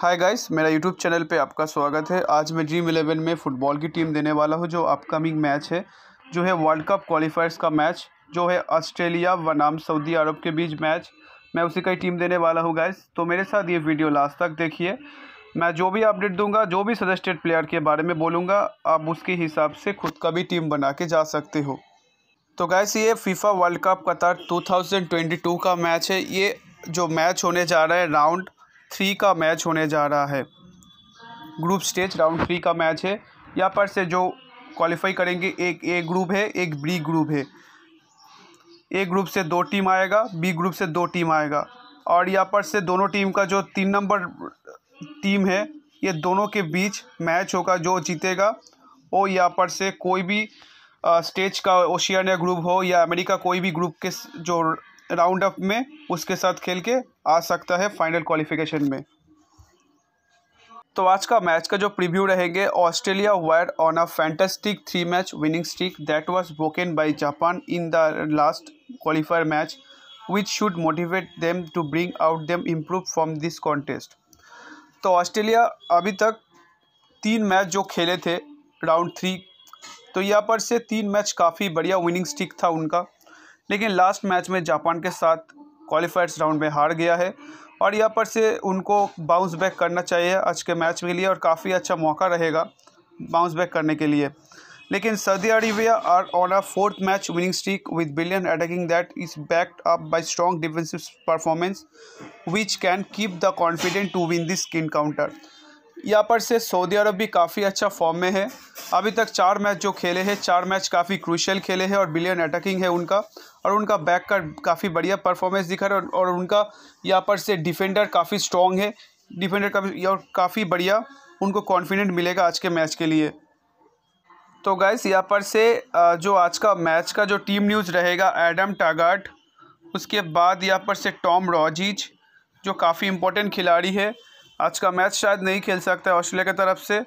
हाय guys मेरा YouTube channel पे आपका स्वागत है आज मैं ड्रीम इलेवन में फ़ुटबॉल की टीम देने वाला हूँ जो अपकमिंग मैच है जो है वर्ल्ड कप क्वालिफायर्स का मैच जो है ऑस्ट्रेलिया बनाम सऊदी अरब के बीच मैच मैं उसी का ही टीम देने वाला हूँ गाइस तो मेरे साथ ये वीडियो लास्ट तक देखिए मैं जो भी अपडेट दूंगा जो भी सजेस्टेड प्लेयर के बारे में बोलूँगा आप उसके हिसाब से खुद का भी टीम बना के जा सकते हो तो गैस ये फीफा वर्ल्ड कप कतार 2022 का मैच है ये जो मैच होने जा रहा है राउंड थ्री का मैच होने जा रहा है ग्रुप स्टेज राउंड थ्री का मैच है यहाँ पर से जो क्वालिफाई करेंगे एक ए ग्रुप है एक बी ग्रुप है ए ग्रुप से दो टीम आएगा बी ग्रुप से दो टीम आएगा और यहाँ पर से दोनों टीम का जो तीन नंबर टीम है ये दोनों के बीच मैच होगा जो जीतेगा वो यहाँ पर से कोई भी स्टेज का ओशियानिया ग्रुप हो या अमेरिका कोई भी ग्रुप के जो राउंड अप में उसके साथ खेल के आ सकता है फाइनल क्वालिफिकेशन में तो आज का मैच का जो प्रीव्यू रहेंगे Australia were on a fantastic three match winning streak that was broken by Japan in the last qualifier match which should motivate them to bring out them improve from this contest तो Australia अभी तक तीन match जो खेले थे round three तो यहाँ पर से तीन मैच काफ़ी बढ़िया विनिंग स्टिक था उनका लेकिन लास्ट मैच में जापान के साथ क्वालिफायर्स राउंड में हार गया है और यहाँ पर से उनको बाउंस बैक करना चाहिए आज के मैच के लिए और काफ़ी अच्छा मौका रहेगा बाउंस बैक करने के लिए लेकिन Saudi Arabia are on a fourth match winning streak with billion attacking that is backed up by strong defensive performance which can keep the confident to win this skin counter यहाँ पर से Saudi अरब भी काफ़ी अच्छा form में है अभी तक चार मैच जो खेले हैं चार मैच काफ़ी क्रूशल खेले हैं और बिलियन अटैकिंग है उनका और उनका बैक का काफ़ी बढ़िया परफॉर्मेंस दिखा रहा है और उनका यहाँ पर से डिफेंडर काफ़ी स्ट्रॉन्ग है डिफेंडर का और काफ़ी बढ़िया उनको कॉन्फिडेंट मिलेगा आज के मैच के लिए तो गाइस यहाँ पर से जो आज का मैच का जो टीम न्यूज़ रहेगा एडम टागार्ट उसके बाद यहाँ पर से टॉम रॉजिज जो काफ़ी इम्पोर्टेंट खिलाड़ी है आज का मैच शायद नहीं खेल सकता है ऑस्ट्रेलिया की तरफ से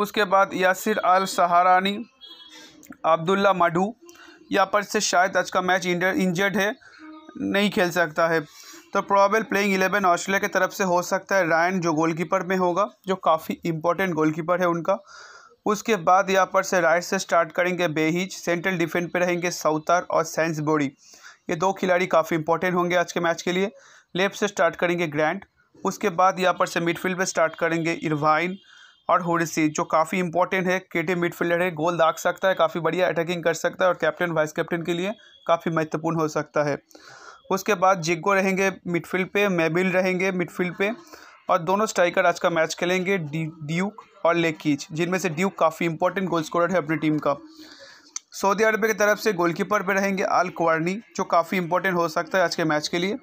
उसके बाद यासिर अल सहारानी अब्दुल्ला मडू यहाँ पर से शायद आज का मैच इंजर्ड है नहीं खेल सकता है तो प्रॉबल प्लेइंग इलेवन ऑस्ट्रेलिया की तरफ से हो सकता है रायन जो गोलकीपर में होगा जो काफ़ी इंपॉर्टेंट गोलकीपर है उनका उसके बाद यहाँ पर से राइट से स्टार्ट करेंगे बेहिज सेंट्रल डिफेंस पे रहेंगे साउतर और सेंस बोडी ये दो खिलाड़ी काफ़ी इंपॉर्टेंट होंगे आज के मैच के लिए लेफ्ट से स्टार्ट करेंगे ग्रैंड उसके बाद यहाँ पर से मिडफील्ड पर स्टार्ट करेंगे इरवाइन और हुडिसी जो काफ़ी इंपॉर्टेंट है केटी मिडफील्डर है गोल दाग सकता है काफ़ी बढ़िया अटैकिंग कर सकता है और कैप्टन वाइस कैप्टन के लिए काफ़ी महत्वपूर्ण हो सकता है उसके बाद जिग्गो रहेंगे मिडफील्ड पे मेबिल रहेंगे मिडफील्ड पे और दोनों स्ट्राइकर आज का मैच खेलेंगे डी ड्यूक और लेकीच जिनमें से ड्यूक काफ़ी इंपॉर्टेंट गोल स्कोरर है अपनी टीम का सऊदी अरब की तरफ से गोलकीपर पर रहेंगे आल कुवारनी जो काफ़ी इंपॉर्टेंट हो सकता है आज के मैच के लिए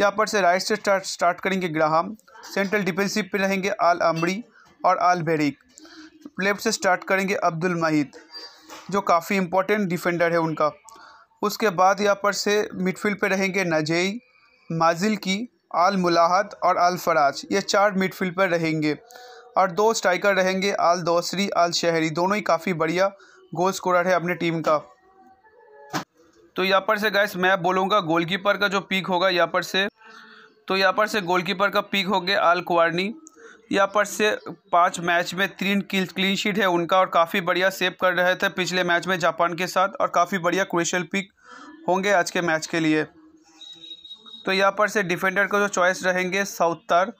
यहाँ पर से राइट से स्टार्ट करेंगे ग्राहम सेंट्रल डिफेंसिव पर रहेंगे आल अमरी और आल बेरिक लेफ्ट से स्टार्ट करेंगे अब्दुल महिद जो काफ़ी इम्पोर्टेंट डिफेंडर है उनका उसके बाद यहाँ पर से मिडफील्ड पे रहेंगे नजेई माजिल की आल मुलाहत और आल फराज ये चार मिडफील्ड पर रहेंगे और दो स्ट्राइकर रहेंगे आल दोसरी आल शहरी दोनों ही काफ़ी बढ़िया गोल स्कोरर है अपने टीम का तो यहाँ पर से गैस मैं बोलूँगा गोलकीपर का जो पीक होगा यहाँ पर से तो यहाँ पर से गोलकीपर का पीक हो गया आल कुर्नी यहाँ पर से पाँच मैच में तीन क्लीन शीट है उनका और काफ़ी बढ़िया सेव कर रहे थे पिछले मैच में जापान के साथ और काफ़ी बढ़िया क्रुशियल पिक होंगे आज के मैच के लिए तो यहाँ पर से डिफेंडर का जो चॉइस रहेंगे साउथार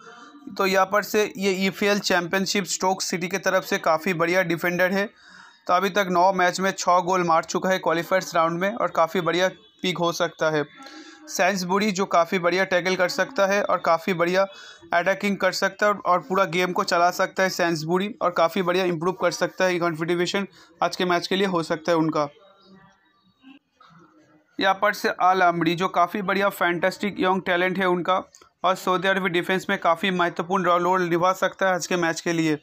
तो यहाँ पर से ये ई चैम्पियनशिप स्टोक सिटी की तरफ से काफ़ी बढ़िया डिफेंडर है तो अभी तक नौ मैच में छः गोल मार चुका है क्वालिफायर्स राउंड में और काफ़ी बढ़िया पिक हो सकता है सैंसबुरी जो काफ़ी बढ़िया टैकल कर सकता है और काफ़ी बढ़िया अटैकिंग कर सकता है और पूरा गेम को चला सकता है सैंसबुरी और काफ़ी बढ़िया इंप्रूव कर सकता है कॉन्ट्रीब्यूशन आज के मैच के लिए हो सकता है उनका यहाँ पर से आल आमरी जो काफ़ी बढ़िया फैंटेस्टिक यंग टैलेंट है उनका और सऊदी अरबी डिफेंस में काफ़ी महत्वपूर्ण रोल निभा सकता है आज के मैच के लिए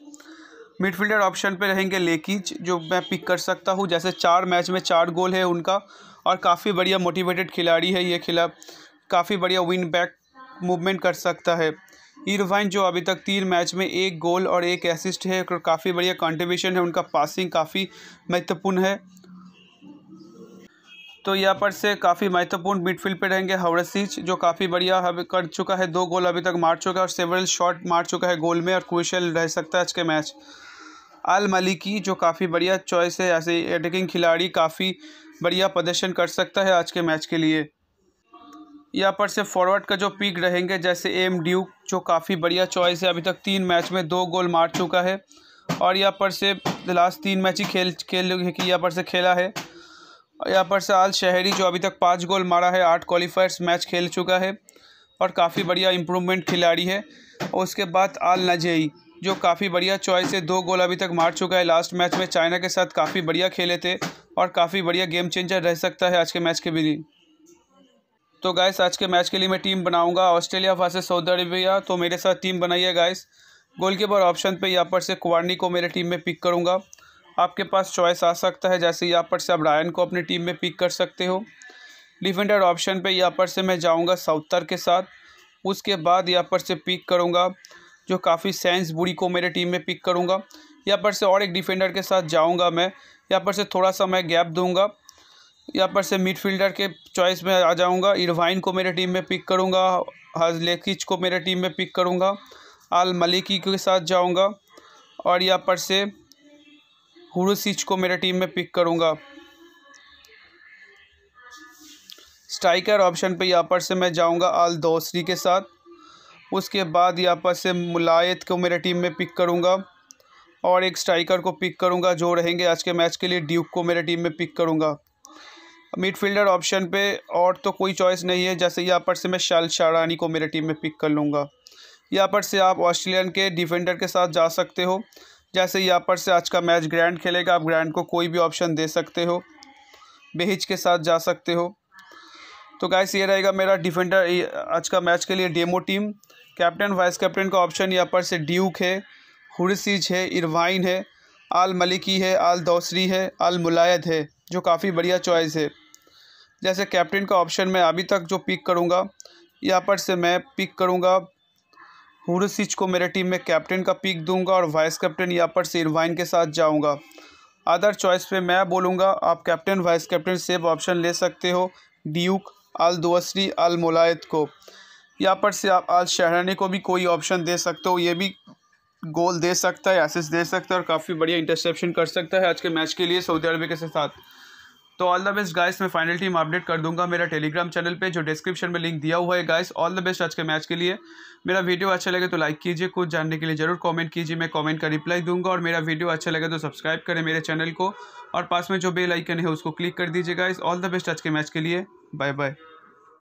मिडफील्डर ऑप्शन पे रहेंगे लेकिच जो मैं पिक कर सकता हूँ जैसे चार मैच में चार गोल है उनका और काफ़ी बढ़िया मोटिवेटेड खिलाड़ी है ये खिला काफ़ी बढ़िया विन बैक मूवमेंट कर सकता है इरवाइन जो अभी तक तीन मैच में एक गोल और एक असिस्ट है और काफ़ी बढ़िया कंट्रीब्यूशन है उनका पासिंग काफ़ी महत्वपूर्ण है तो यहाँ पर से काफ़ी महत्वपूर्ण मिडफील्ड पे रहेंगे हवरसीच जो काफ़ी बढ़िया अभी कर चुका है दो गोल अभी तक मार चुका है और सेवरल शॉट मार चुका है गोल में और क्रूशल रह सकता है आज के मैच अल मलिकी जो काफ़ी बढ़िया चॉइस है ऐसे अटैकिंग खिलाड़ी काफ़ी बढ़िया प्रदर्शन कर सकता है आज के मैच के लिए यहाँ पर से फॉरवर्ड का जो पिक रहेंगे जैसे एम ड्यूक जो काफ़ी बढ़िया चॉइस है अभी तक तीन मैच में दो गोल मार चुका है और यहाँ पर से लास्ट तीन मैच ही खेल खेल कि यहाँ पर से खेला है यहाँ पर से आल शहरी जो अभी तक पाँच गोल मारा है आठ क्वालिफायर्स मैच खेल चुका है और काफ़ी बढ़िया इम्प्रूवमेंट खिलाड़ी है और उसके बाद आल नजेई जो काफ़ी बढ़िया चॉइस है दो गोल अभी तक मार चुका है लास्ट मैच में चाइना के साथ काफ़ी बढ़िया खेले थे और काफ़ी बढ़िया गेम चेंजर रह सकता है आज के मैच के भी तो गाइस आज के मैच के लिए मैं टीम बनाऊंगा ऑस्ट्रेलिया वर्सेस सऊदी अरेबिया तो मेरे साथ टीम बनाइए गाइस गोलकीपर ऑप्शन पे यहाँ पर से कुवारनी को मेरे टीम में पिक करूँगा आपके पास चॉइस आ सकता है जैसे यहाँ पर से आप रायन को अपनी टीम में पिक कर सकते हो डिफेंडर ऑप्शन पर यहाँ पर से मैं जाऊँगा साउथर के साथ उसके बाद यहाँ पर से पिक करूँगा जो काफ़ी सेंस बुरी को मेरे टीम में पिक करूँगा यहाँ पर से और एक डिफेंडर के साथ जाऊँगा मैं यहाँ पर से थोड़ा सा मैं गैप दूंगा यहाँ पर से मिडफील्डर के चॉइस में आ जाऊंगा इरवाइन को मेरे टीम में पिक करूंगा हजलेकिच को मेरे टीम में पिक करूंगा आल मलिकी के साथ जाऊंगा और यहाँ पर से हुरसिच को मेरे टीम में पिक करूंगा स्ट्राइकर ऑप्शन पे यहाँ पर से मैं जाऊंगा आल दोसरी के साथ उसके बाद यहाँ पर से मुलायत को मेरे टीम में पिक करूँगा और एक स्ट्राइकर को पिक करूँगा जो रहेंगे आज के मैच के लिए ड्यूक को मेरे टीम में पिक करूँगा मिडफील्डर ऑप्शन पे और तो कोई चॉइस नहीं है जैसे यहाँ पर से मैं शाल शारानी को मेरे टीम में पिक कर लूँगा यहाँ पर से आप ऑस्ट्रेलियन के डिफेंडर के साथ जा सकते हो जैसे यहाँ पर से आज का मैच ग्रैंड खेलेगा आप ग्रैंड को कोई भी ऑप्शन दे सकते हो बेहिज के साथ जा सकते हो तो गाइस ये रहेगा मेरा डिफेंडर आज का मैच के लिए demo team captain vice captain का ऑप्शन यहाँ पर से ड्यूक है हुरसीज है इरवाइन है आल मलिकी है आल दौसरी है आल मुलायद है जो काफ़ी बढ़िया चॉइस है जैसे कैप्टन का ऑप्शन मैं अभी तक जो पिक करूँगा यहाँ पर से मैं पिक करूँगा हुरसिच को मेरे टीम में कैप्टन का पिक दूंगा और वाइस कैप्टन यहाँ पर से इरवाइन के साथ जाऊँगा अदर चॉइस पे मैं बोलूँगा आप कैप्टन वाइस कैप्टन सेब ऑप्शन ले सकते हो ड्यूक आल दोसरी आल मुलायद को यहाँ पर से आप आल शहरानी को भी कोई ऑप्शन दे सकते हो ये भी गोल दे सकता है एसिस दे सकता है और काफ़ी बढ़िया इंटरसेप्शन कर सकता है आज के मैच के लिए सऊदी अरबी के साथ तो ऑल द बेस्ट गाइस मैं फाइनल टीम अपडेट कर दूंगा मेरा टेलीग्राम चैनल पे जो डिस्क्रिप्शन में लिंक दिया हुआ है गाइस ऑल द बेस्ट आज के मैच के लिए मेरा वीडियो अच्छा लगे तो लाइक कीजिए कुछ जानने के लिए जरूर कॉमेंट कीजिए मैं कॉमेंट का रिप्लाई दूंगा और मेरा वीडियो अच्छा लगे तो सब्सक्राइब करें मेरे चैनल को और पास में जो बेलाइकन है उसको क्लिक कर दीजिए गाइस ऑल द बेस्ट आज के मैच के लिए बाय बाय